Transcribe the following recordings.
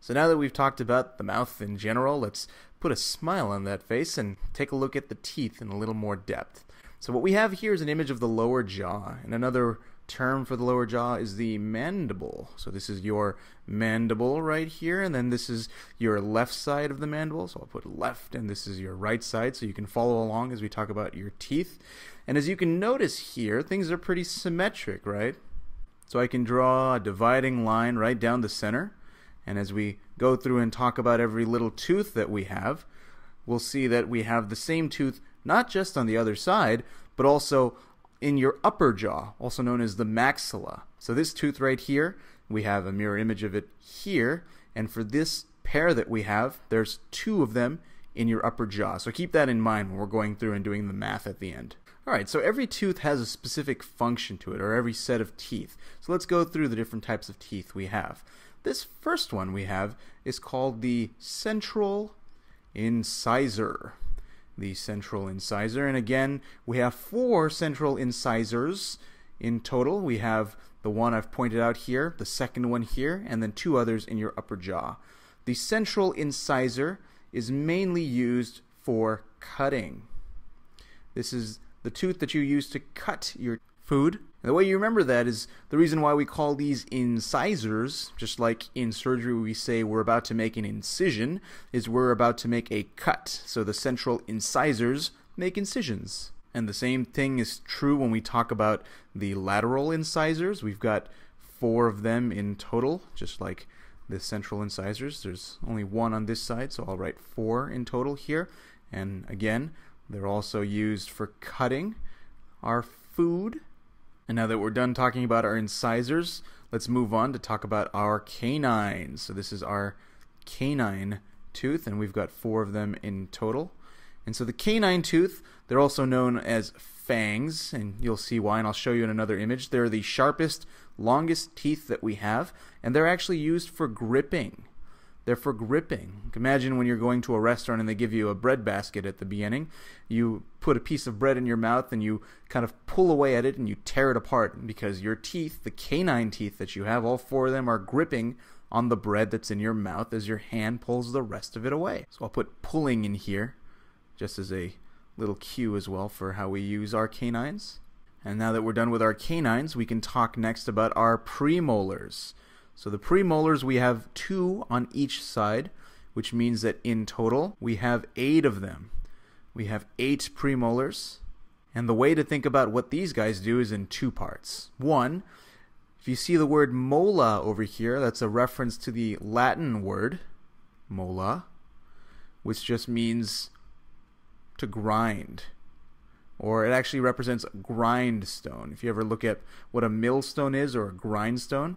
So now that we've talked about the mouth in general, let's put a smile on that face and take a look at the teeth in a little more depth. So what we have here is an image of the lower jaw, and another term for the lower jaw is the mandible. So this is your mandible right here, and then this is your left side of the mandible. So I'll put left, and this is your right side, so you can follow along as we talk about your teeth. And as you can notice here, things are pretty symmetric, right? So I can draw a dividing line right down the center. And as we go through and talk about every little tooth that we have, we'll see that we have the same tooth not just on the other side, but also in your upper jaw, also known as the maxilla. So this tooth right here, we have a mirror image of it here, and for this pair that we have, there's two of them in your upper jaw. So keep that in mind when we're going through and doing the math at the end. All right, so every tooth has a specific function to it, or every set of teeth. So let's go through the different types of teeth we have. This first one we have is called the central incisor. The central incisor, and again, we have four central incisors in total. We have the one I've pointed out here, the second one here, and then two others in your upper jaw. The central incisor is mainly used for cutting. This is the tooth that you use to cut your food. And the way you remember that is the reason why we call these incisors, just like in surgery we say we're about to make an incision, is we're about to make a cut. So the central incisors make incisions. And the same thing is true when we talk about the lateral incisors. We've got four of them in total, just like the central incisors. There's only one on this side, so I'll write four in total here. And again, they're also used for cutting our food. And now that we're done talking about our incisors, let's move on to talk about our canines. So this is our canine tooth, and we've got four of them in total. And so the canine tooth, they're also known as fangs, and you'll see why, and I'll show you in another image. They're the sharpest, longest teeth that we have, and they're actually used for gripping. They're for gripping. Imagine when you're going to a restaurant and they give you a bread basket at the beginning. You put a piece of bread in your mouth and you kind of pull away at it and you tear it apart because your teeth, the canine teeth that you have, all four of them are gripping on the bread that's in your mouth as your hand pulls the rest of it away. So I'll put pulling in here just as a little cue as well for how we use our canines. And now that we're done with our canines, we can talk next about our premolars. So the premolars, we have two on each side, which means that in total, we have eight of them. We have eight premolars. And the way to think about what these guys do is in two parts. One, if you see the word mola over here, that's a reference to the Latin word mola, which just means to grind. Or it actually represents grindstone. If you ever look at what a millstone is or a grindstone,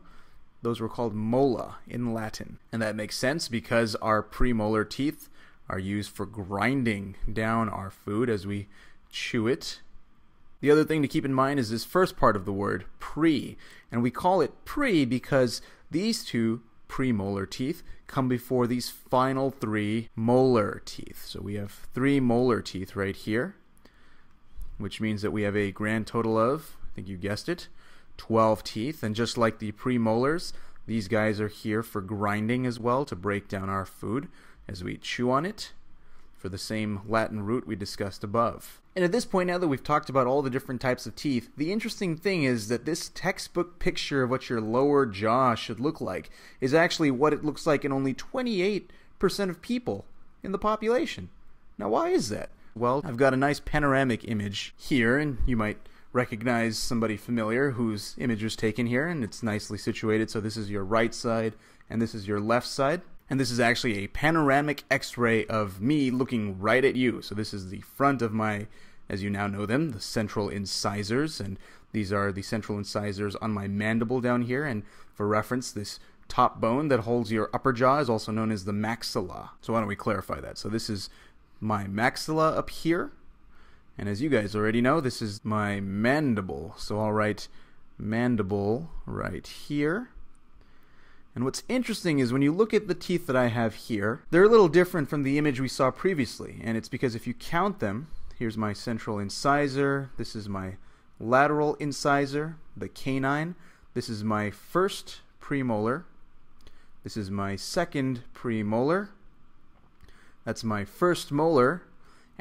those were called mola in Latin. And that makes sense because our premolar teeth are used for grinding down our food as we chew it. The other thing to keep in mind is this first part of the word, pre. And we call it pre because these two premolar teeth come before these final three molar teeth. So we have three molar teeth right here, which means that we have a grand total of, I think you guessed it, 12 teeth. And just like the premolars, these guys are here for grinding as well to break down our food as we chew on it for the same Latin root we discussed above. And at this point, now that we've talked about all the different types of teeth, the interesting thing is that this textbook picture of what your lower jaw should look like is actually what it looks like in only 28% of people in the population. Now, why is that? Well, I've got a nice panoramic image here, and you might recognize somebody familiar whose image was taken here and it's nicely situated. So this is your right side and this is your left side. And this is actually a panoramic x-ray of me looking right at you. So this is the front of my, as you now know them, the central incisors. And these are the central incisors on my mandible down here. And for reference, this top bone that holds your upper jaw is also known as the maxilla. So why don't we clarify that? So this is my maxilla up here and as you guys already know, this is my mandible. So I'll write mandible right here. And what's interesting is when you look at the teeth that I have here, they're a little different from the image we saw previously. And it's because if you count them, here's my central incisor, this is my lateral incisor, the canine, this is my first premolar, this is my second premolar, that's my first molar,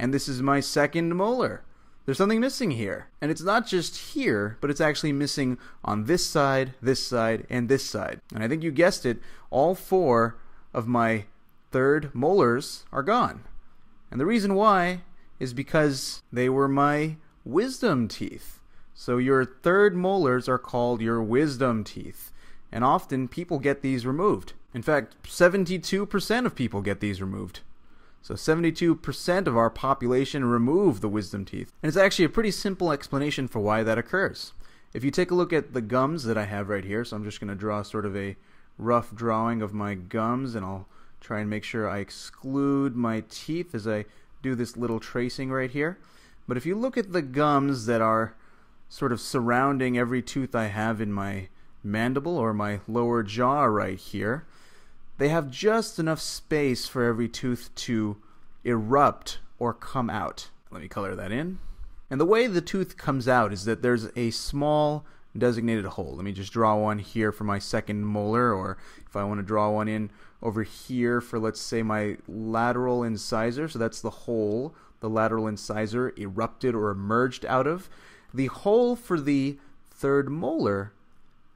and this is my second molar. There's something missing here. And it's not just here, but it's actually missing on this side, this side, and this side. And I think you guessed it, all four of my third molars are gone. And the reason why is because they were my wisdom teeth. So your third molars are called your wisdom teeth. And often people get these removed. In fact, 72% of people get these removed. So 72% of our population remove the wisdom teeth. And it's actually a pretty simple explanation for why that occurs. If you take a look at the gums that I have right here, so I'm just going to draw sort of a rough drawing of my gums and I'll try and make sure I exclude my teeth as I do this little tracing right here. But if you look at the gums that are sort of surrounding every tooth I have in my mandible or my lower jaw right here, they have just enough space for every tooth to erupt or come out. Let me color that in. And the way the tooth comes out is that there's a small designated hole. Let me just draw one here for my second molar, or if I want to draw one in over here for, let's say, my lateral incisor. So that's the hole the lateral incisor erupted or emerged out of. The hole for the third molar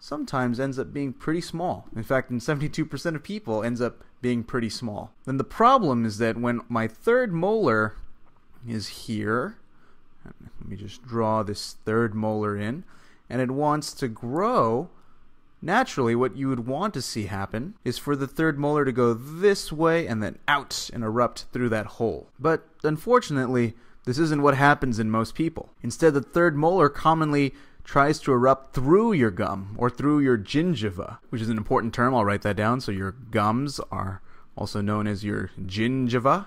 sometimes ends up being pretty small. In fact, in 72% of people ends up being pretty small. Then the problem is that when my third molar is here, let me just draw this third molar in, and it wants to grow, naturally what you would want to see happen is for the third molar to go this way and then out and erupt through that hole. But unfortunately, this isn't what happens in most people. Instead, the third molar commonly tries to erupt through your gum or through your gingiva, which is an important term. I'll write that down. So your gums are also known as your gingiva.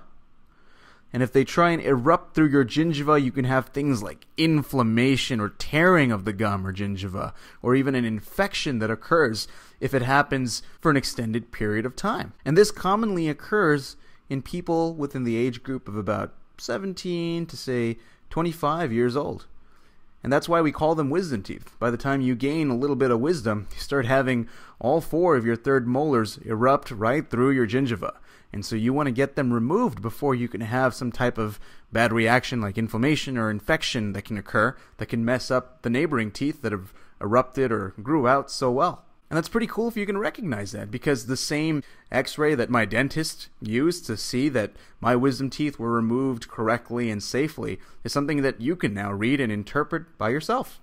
And if they try and erupt through your gingiva, you can have things like inflammation or tearing of the gum or gingiva, or even an infection that occurs if it happens for an extended period of time. And this commonly occurs in people within the age group of about 17 to say 25 years old. And that's why we call them wisdom teeth. By the time you gain a little bit of wisdom, you start having all four of your third molars erupt right through your gingiva. And so you want to get them removed before you can have some type of bad reaction like inflammation or infection that can occur that can mess up the neighboring teeth that have erupted or grew out so well. And that's pretty cool if you can recognize that, because the same x ray that my dentist used to see that my wisdom teeth were removed correctly and safely is something that you can now read and interpret by yourself.